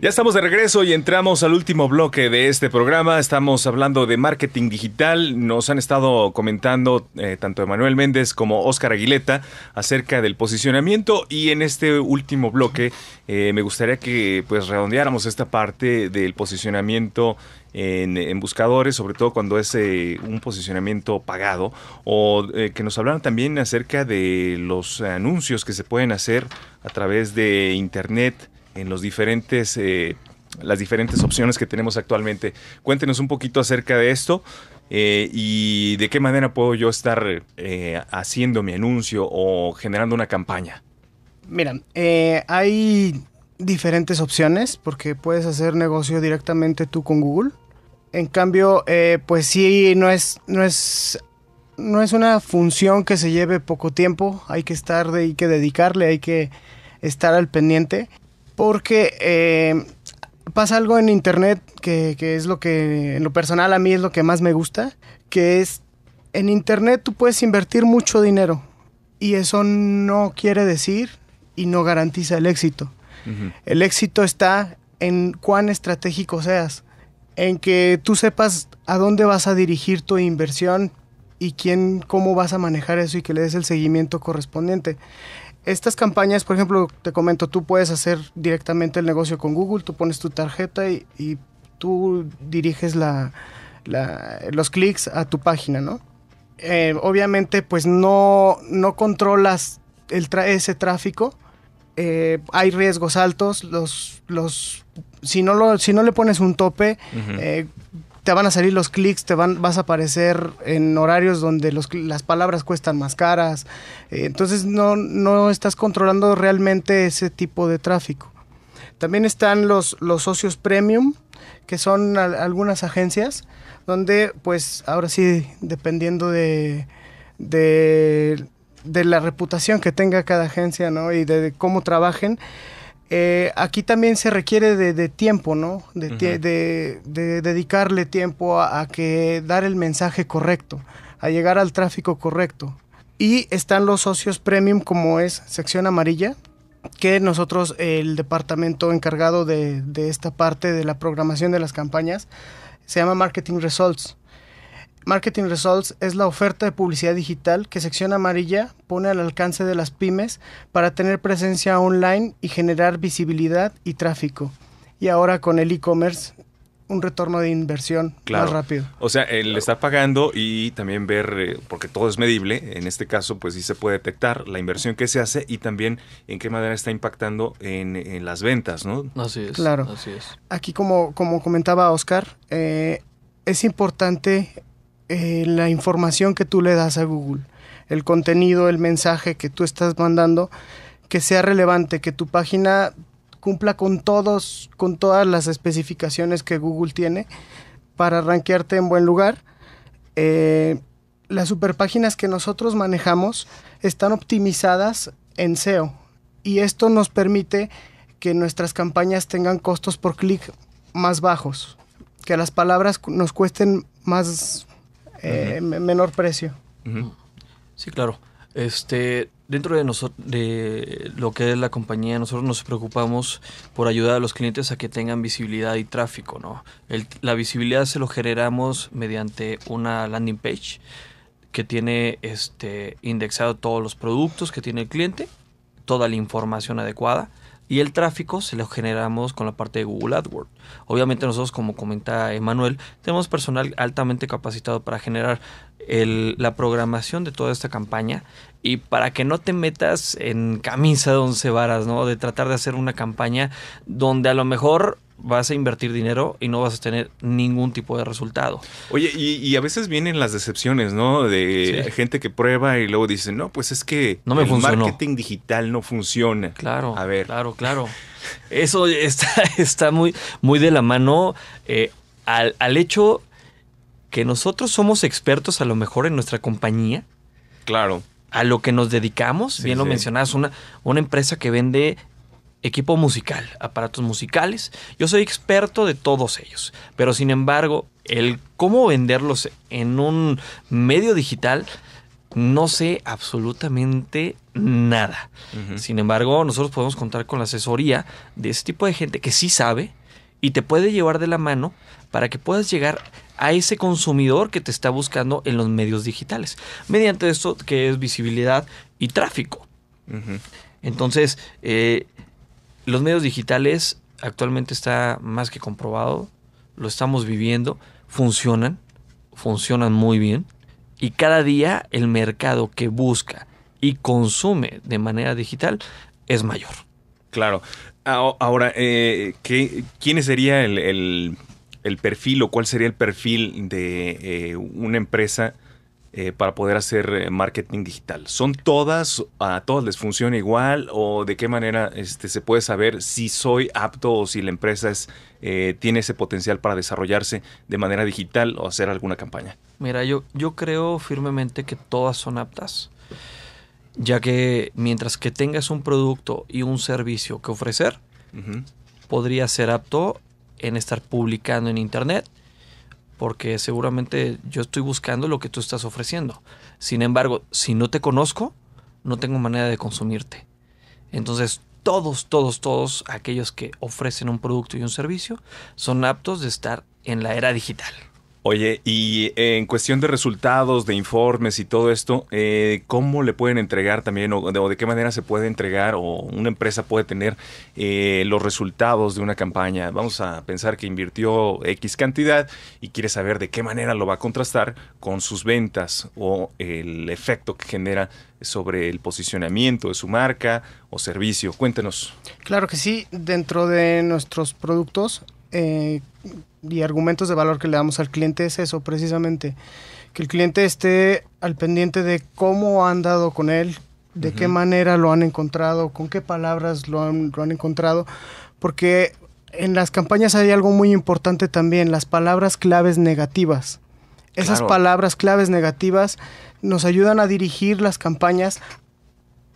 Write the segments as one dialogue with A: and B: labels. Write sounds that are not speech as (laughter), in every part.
A: Ya estamos de regreso y entramos al último bloque de este programa. Estamos hablando de marketing digital. Nos han estado comentando eh, tanto Emanuel Méndez como Óscar Aguileta acerca del posicionamiento y en este último bloque eh, me gustaría que pues redondeáramos esta parte del posicionamiento en, buscadores, sobre todo cuando es eh, un posicionamiento pagado, o que nos hablaran también acerca de los anuncios que se pueden hacer a través de Internet en los diferentes, eh, las diferentes opciones que tenemos actualmente. Cuéntenos un poquito acerca de esto. Eh, y de qué manera puedo yo estar eh, haciendo mi anuncio o generando una campaña.
B: Mira, hay diferentes opciones porque puedes hacer negocio directamente tú con Google. En cambio, pues sí, no es, no es, no es una función que se lleve poco tiempo. Hay que estar, hay que dedicarle, hay que estar al pendiente porque eh, pasa algo en internet que, es lo que, en lo personal a mí es lo que más me gusta, que es, en internet tú puedes invertir mucho dinero y eso no quiere decir y no garantiza el éxito. El éxito está en cuán estratégico seas, en que tú sepas a dónde vas a dirigir tu inversión y quién, cómo vas a manejar eso y que le des el seguimiento correspondiente. Estas campañas, por ejemplo, te comento, tú puedes hacer directamente el negocio con Google, tú pones tu tarjeta y, tú diriges la, los clics a tu página, ¿no? Eh, obviamente, pues no, no controlas ese tráfico. Eh, hay riesgos altos. Los, los, si, no si no le pones un tope, te van a salir los clics, te van, vas a aparecer en horarios donde las palabras cuestan más caras. Eh, entonces no, no estás controlando realmente ese tipo de tráfico. También están los, los socios premium, que son algunas agencias, donde pues ahora sí, dependiendo de, de, la reputación que tenga cada agencia ¿no? y de cómo trabajen, eh, aquí también se requiere de, tiempo, ¿no? De, dedicarle tiempo a, a, que dar el mensaje correcto, a llegar al tráfico correcto. Y están los socios premium, como es sección amarilla, que nosotros, el departamento encargado de, esta parte de la programación de las campañas, se llama Marketing Results. Marketing Results es la oferta de publicidad digital que Sección Amarilla pone al alcance de las pymes para tener presencia online y generar visibilidad y tráfico. Y ahora con el e-commerce un retorno de inversión más rápido.
A: O sea, él está pagando y también ver, eh, porque todo es medible, en este caso pues sí se puede detectar la inversión que se hace y también en qué manera está impactando en, las ventas, ¿no?
C: Así es.
B: Claro. Así es. Aquí como, como comentaba Oscar, eh, es importante eh, la información que tú le das a Google, el contenido, el mensaje que tú estás mandando, que sea relevante, que tu página cumpla con todos, con todas las especificaciones que Google tiene para rankearte en buen lugar. Eh, las superpáginas que nosotros manejamos están optimizadas en SEO y esto nos permite que nuestras campañas tengan costos por clic más bajos, que las palabras nos cuesten más, eh, menor precio.
C: Sí, claro. Este, dentro de, de lo que es la compañía, nosotros nos preocupamos por ayudar a los clientes a que tengan visibilidad y tráfico, ¿no? la visibilidad se lo generamos mediante una landing page que tiene este, indexado todos los productos que tiene el cliente, toda la información adecuada y el tráfico se lo generamos con la parte de Google AdWords. Obviamente nosotros, como comenta Emanuel, tenemos personal altamente capacitado para generar la programación de toda esta campaña y para que no te metas en camisa de once varas, ¿no? De tratar de hacer una campaña donde a lo mejor vas a invertir dinero y no vas a tener ningún tipo de resultado.
A: Oye, y, a veces vienen las decepciones, ¿no? De gente que prueba y luego dice, no, pues es que el marketing
C: digital no funciona. Claro. A ver. Claro, claro. Eso está, (laughs) está muy, muy de la mano eh, al, hecho que nosotros somos expertos a lo mejor en nuestra compañía. Claro. A lo que nos dedicamos, bien lo mencionas, una, una empresa que vende equipo musical, aparatos musicales. Yo soy experto de todos ellos, pero sin embargo, el cómo venderlos en un medio digital no sé absolutamente nada. Sin embargo, nosotros podemos contar con la asesoría de ese tipo de gente que sí sabe y te puede llevar de la mano para que puedas llegar a ese consumidor que te está buscando en los medios digitales, mediante esto que es visibilidad y tráfico. Entonces, eh, los medios digitales actualmente está más que comprobado, lo estamos viviendo, funcionan, funcionan muy bien y cada día el mercado que busca y consume de manera digital es mayor.
A: Claro. Ahora, eh, ¿quién sería el, perfil o cuál sería el perfil de eh, una empresa? Eh, para poder hacer eh, marketing digital? ¿Son todas, a todas les funciona igual o de qué manera este, se puede saber si soy apto o si la empresa eh, tiene ese potencial para desarrollarse de manera digital o hacer alguna campaña?
C: Mira, yo, yo creo firmemente que todas son aptas ya que mientras que tengas un producto y un servicio que ofrecer, podría ser apto en estar publicando en Internet, porque seguramente yo estoy buscando lo que tú estás ofreciendo. Sin embargo, si no te conozco, no tengo manera de consumirte. Entonces, todos, todos, todos aquellos que ofrecen un producto y un servicio son aptos de estar en la era digital.
A: Oye, y en cuestión de resultados, de informes y todo esto, eh, ¿cómo le pueden entregar también o de, qué manera se puede entregar o una empresa puede tener eh, los resultados de una campaña? Vamos a pensar que invirtió X cantidad y quiere saber de qué manera lo va a contrastar con sus ventas o el efecto que genera sobre el posicionamiento de su marca o servicio. Cuéntenos.
B: Claro que sí, dentro de nuestros productos eh, y argumentos de valor que le damos al cliente es eso precisamente, que el cliente esté al pendiente de cómo han dado con él, de qué manera lo han encontrado, con qué palabras lo han, encontrado, porque en las campañas hay algo muy importante también, las palabras claves negativas. Esas palabras claves negativas nos ayudan a dirigir las campañas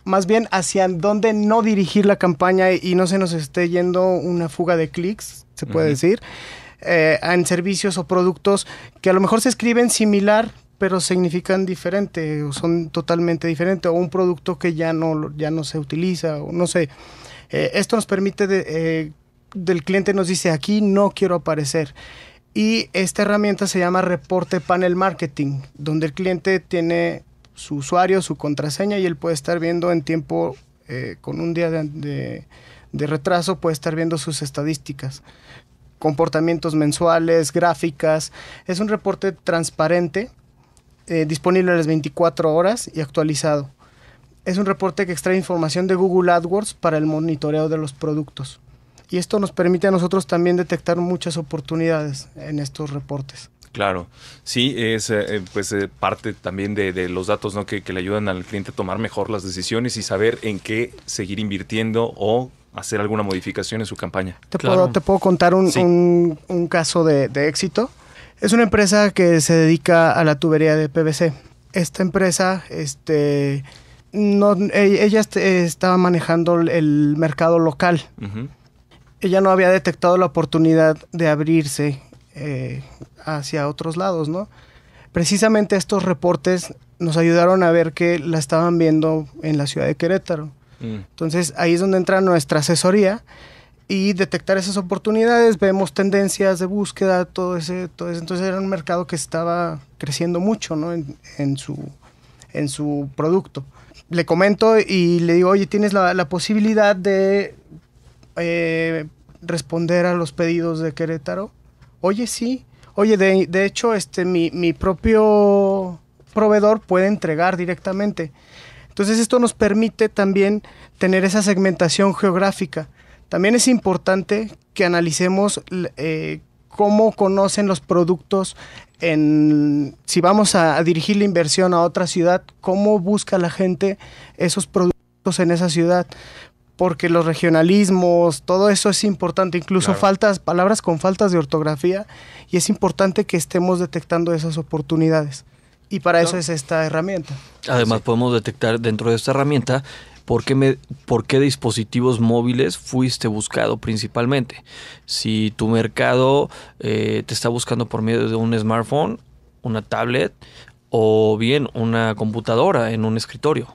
B: más bien hacia dónde no dirigir la campaña y no se nos esté yendo una fuga de clics, se puede decir, eh, en servicios o productos que a lo mejor se escriben similar pero significan diferente o son totalmente diferentes o un producto que ya no, ya no se utiliza o no sé. Eh, esto nos permite, eh, del cliente nos dice aquí no quiero aparecer. Y esta herramienta se llama reporte panel marketing, donde el cliente tiene su usuario, su contraseña y él puede estar viendo en tiempo, eh, con un día de, retraso, puede estar viendo sus estadísticas, comportamientos mensuales, gráficas. Es un reporte transparente, eh, disponible a las 24 horas y actualizado. Es un reporte que extrae información de Google AdWords para el monitoreo de los productos. Y esto nos permite a nosotros también detectar muchas oportunidades en estos reportes.
A: Claro, sí, es eh, eh, pues eh, parte también de, los datos que, le ayudan al cliente a tomar mejor las decisiones y saber en qué seguir invirtiendo o hacer alguna modificación en su campaña. Te, puedo, te
B: puedo contar un, caso de, éxito. Es una empresa que se dedica a la tubería de PVC. Esta empresa, este, no, e, ella estaba manejando el mercado local. Ella no había detectado la oportunidad de abrirse eh, hacia otros lados, ¿no? Precisamente estos reportes nos ayudaron a ver que la estaban viendo en la ciudad de Querétaro. Mm. Entonces ahí es donde entra nuestra asesoría y detectar esas oportunidades, vemos tendencias de búsqueda, todo ese, todo Entonces era un mercado que estaba creciendo mucho en, su, en su producto. Le comento y le digo, oye, tienes la, posibilidad de eh, responder a los pedidos de Querétaro oye, sí, oye, de, hecho, este, mi, propio proveedor puede entregar directamente. Entonces esto nos permite también tener esa segmentación geográfica. También es importante que analicemos eh, cómo conocen los productos en si vamos a, a, dirigir la inversión a otra ciudad, cómo busca la gente esos productos en esa ciudad porque los regionalismos, todo eso es importante, incluso faltas, palabras con faltas de ortografía, y es importante que estemos detectando esas oportunidades. Y para eso es esta herramienta.
C: Además, podemos detectar dentro de esta herramienta ¿Por qué, dispositivos móviles fuiste buscado principalmente? Si tu mercado eh, te está buscando por medio de un smartphone, una tablet o bien una computadora en un escritorio.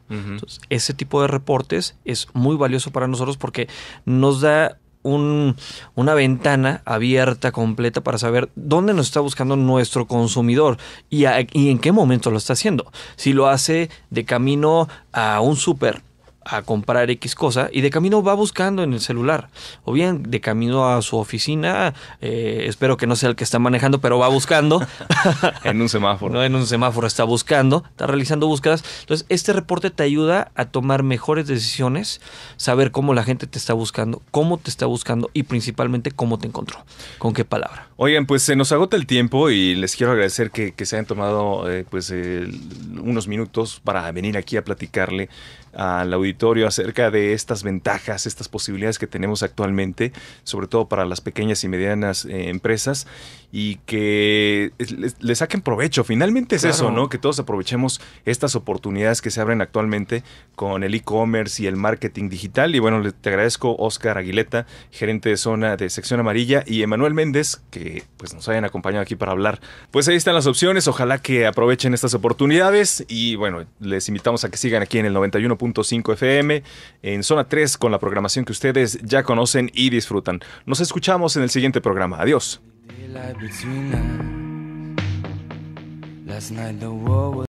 C: ese tipo de reportes es muy valioso para nosotros porque nos da una ventana abierta, completa, para saber dónde nos está buscando nuestro consumidor y, y en qué momento lo está haciendo. Si lo hace de camino a un súper, a comprar X cosa y de camino va buscando en el celular. O bien de camino a su oficina, eh, espero que no sea el que está manejando, pero va buscando. (laughs) en un semáforo. No, en un semáforo está buscando, está realizando búsquedas. Entonces, este reporte te ayuda a tomar mejores decisiones, saber cómo la gente te está buscando, cómo te está buscando y principalmente cómo te encontró, con qué palabra.
A: Oigan, pues se nos agota el tiempo y les quiero agradecer que, se hayan tomado eh, pues unos minutos para venir aquí a platicarle al auditorio acerca de estas ventajas, estas posibilidades que tenemos actualmente, sobre todo para las pequeñas y medianas eh, empresas, y que le, saquen provecho. Finalmente es eso, ¿no? Que todos aprovechemos estas oportunidades que se abren actualmente con el e-commerce y el marketing digital. Y bueno, te agradezco, Oscar Aguileta, gerente de zona de sección amarilla, y Emanuel Méndez, que pues nos hayan acompañado aquí para hablar. Pues ahí están las opciones. Ojalá que aprovechen estas oportunidades. Y bueno, les invitamos a que sigan aquí en el 91.5 FM en Zona 3 con la programación que ustedes ya conocen y disfrutan. Nos escuchamos en el siguiente programa. Adiós.